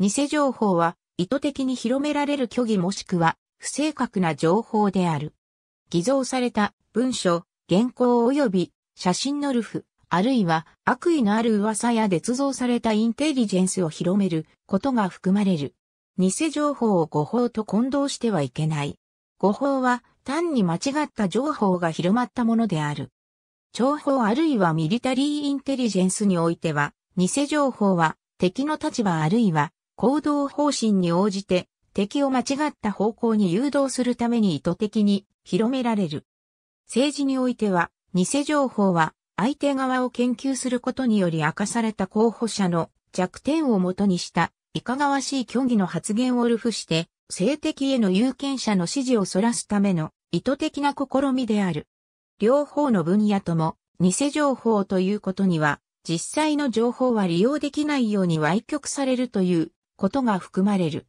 偽情報は意図的に広められる虚偽もしくは不正確な情報である。偽造された文書、原稿及び写真のルフ、あるいは悪意のある噂や捏造されたインテリジェンスを広めることが含まれる。偽情報を誤報と混同してはいけない。誤報は単に間違った情報が広まったものである。情報あるいはミリタリーインテリジェンスにおいては、偽情報は敵の立場あるいは行動方針に応じて敵を間違った方向に誘導するために意図的に広められる。政治においては、偽情報は相手側を研究することにより明かされた候補者の弱点をもとにしたいかがわしい虚偽の発言をルフして、性的への有権者の支持をそらすための意図的な試みである。両方の分野とも、偽情報ということには、実際の情報は利用できないように歪曲されるということが含まれる。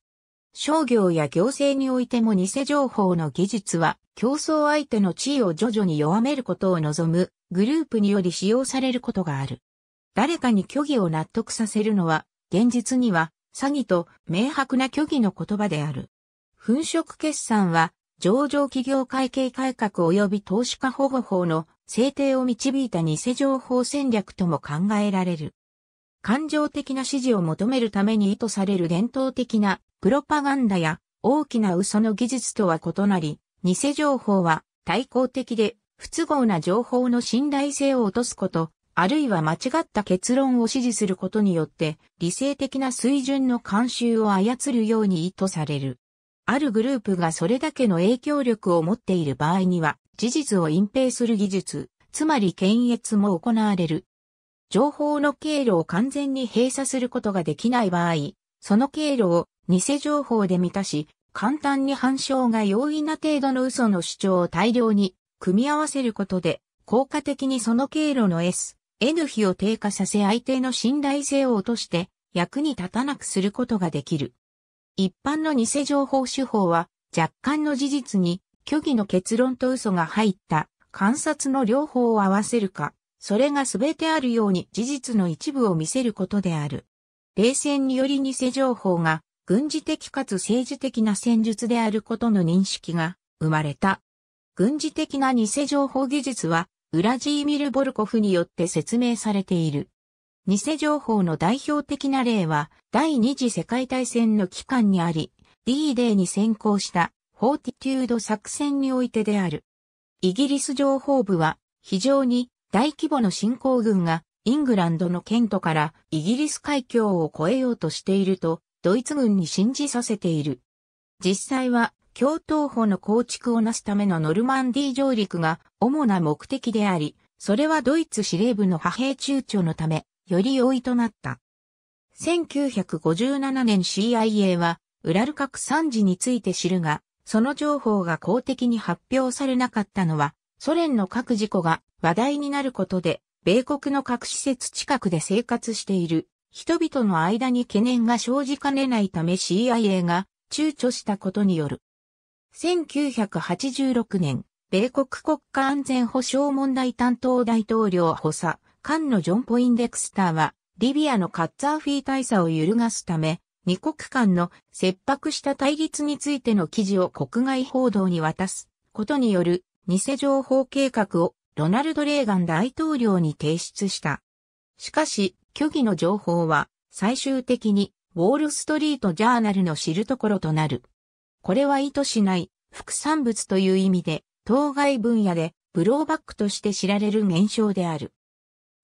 商業や行政においても偽情報の技術は競争相手の地位を徐々に弱めることを望むグループにより使用されることがある。誰かに虚偽を納得させるのは現実には詐欺と明白な虚偽の言葉である。粉飾決算は上場企業会計改革及び投資家保護法の制定を導いた偽情報戦略とも考えられる。感情的な支持を求めるために意図される伝統的なプロパガンダや大きな嘘の技術とは異なり、偽情報は対抗的で不都合な情報の信頼性を落とすこと、あるいは間違った結論を支持することによって理性的な水準の慣習を操るように意図される。あるグループがそれだけの影響力を持っている場合には、事実を隠蔽する技術、つまり検閲も行われる。情報の経路を完全に閉鎖することができない場合、その経路を偽情報で満たし、簡単に反証が容易な程度の嘘の主張を大量に組み合わせることで、効果的にその経路の S、N 比を低下させ相手の信頼性を落として役に立たなくすることができる。一般の偽情報手法は若干の事実に虚偽の結論と嘘が入った観察の両方を合わせるかそれが全てあるように事実の一部を見せることである。冷戦により偽情報が軍事的かつ政治的な戦術であることの認識が生まれた。軍事的な偽情報技術はウラジーミル・ボルコフによって説明されている。偽情報の代表的な例は第二次世界大戦の期間にあり、D デーに先行したフォーティチュード作戦においてである。イギリス情報部は非常に大規模の侵攻軍がイングランドのケントからイギリス海峡を越えようとしているとドイツ軍に信じさせている。実際は共闘法の構築をなすためのノルマンディ上陸が主な目的であり、それはドイツ司令部の派兵躊躇のため、より容易となった。1957年 CIA は、ウラル核惨事について知るが、その情報が公的に発表されなかったのは、ソ連の核事故が話題になることで、米国の核施設近くで生活している人々の間に懸念が生じかねないため CIA が躊躇したことによる。1986年、米国国家安全保障問題担当大統領補佐、官のジョン・ポインデクスターは、リビアのカッツァーフィー大佐を揺るがすため、二国間の切迫した対立についての記事を国外報道に渡すことによる偽情報計画をロナルド・レーガン大統領に提出した。しかし、虚偽の情報は最終的にウォール・ストリート・ジャーナルの知るところとなる。これは意図しない副産物という意味で、当該分野でブローバックとして知られる現象である。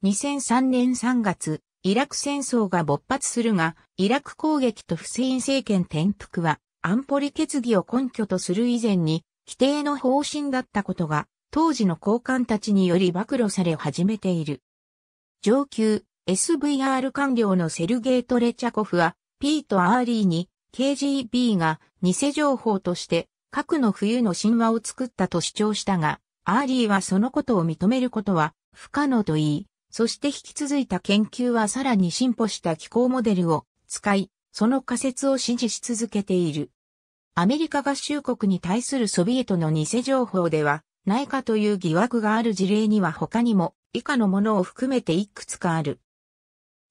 2003年3月、イラク戦争が勃発するが、イラク攻撃とフセイン政権転覆は安保理決議を根拠とする以前に否定の方針だったことが、当時の高官たちにより暴露され始めている。上級 SVR 官僚のセルゲート・レチャコフは、ピート・アーリーに KGB が偽情報として核の冬の神話を作ったと主張したが、アーリーはそのことを認めることは不可能と言い、そして引き続いた研究はさらに進歩した気候モデルを使い、その仮説を支持し続けている。アメリカ合衆国に対するソビエトの偽情報ではないかという疑惑がある事例には他にも以下のものを含めていくつかある。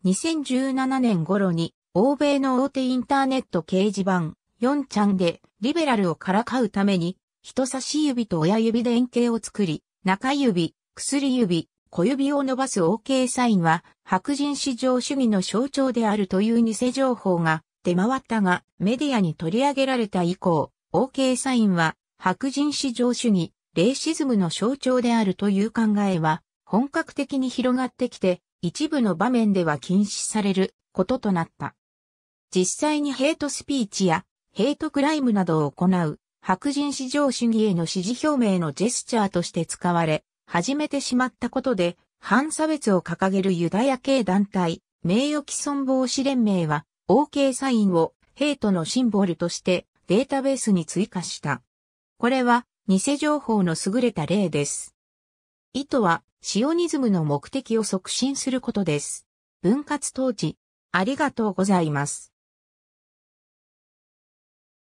2017年頃に欧米の大手インターネット掲示板、ヨンチャンでリベラルをからかうために人差し指と親指で円形を作り、中指、薬指、小指を伸ばす OK サインは白人至上主義の象徴であるという偽情報が出回ったが、メディアに取り上げられた以降、OK サインは白人至上主義、レイシズムの象徴であるという考えは、本格的に広がってきて、一部の場面では禁止されることとなった。実際にヘイトスピーチやヘイトクライムなどを行う白人至上主義への支持表明のジェスチャーとして使われ、始めてしまったことで、反差別を掲げるユダヤ系団体、名誉毀損防止連盟は、OK サインをヘイトのシンボルとしてデータベースに追加した。これは偽情報の優れた例です。意図はシオニズムの目的を促進することです。分割統治。ありがとうございます。